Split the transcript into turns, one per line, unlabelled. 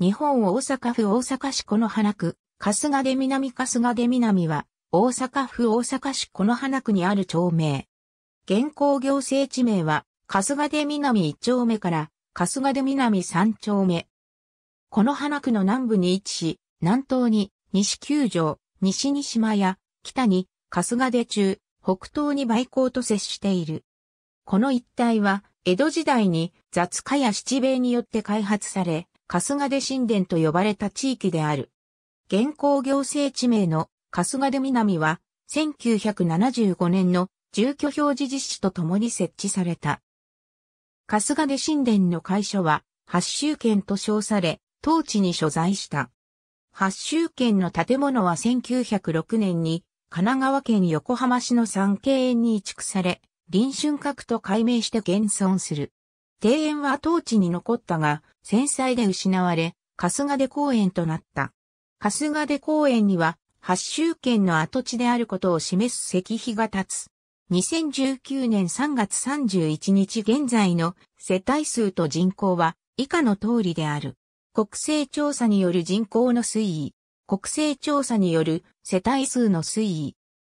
日本大阪府大阪市この花区、春日出南春日出南は、大阪府大阪市この花区にある町名。現行行政地名は、春日出南1丁目から、春日出南3丁目。この花区の南部に位置し、南東に、西九条、西に島や、北に、春日出中、北東に梅港と接している。この一帯は、江戸時代に雑貨や七兵衛によって開発され、春日出神殿と呼ばれた地域である。現行行政地名の春日出南は、1975年の住居表示実施とともに設置された。春日出神殿の会所は、八州圏と称され、当地に所在した。八州圏の建物は1906年に、神奈川県横浜市の三景園に移築され、臨春閣と改名して現存する。庭園は当地に残ったが、戦災で失われ、春日出公園となった。春日出公園には、八州圏の跡地であることを示す石碑が立つ。2019年3月31日現在の世帯数と人口は以下の通りである。国勢調査による人口の推移、国勢調査による世帯数の推移、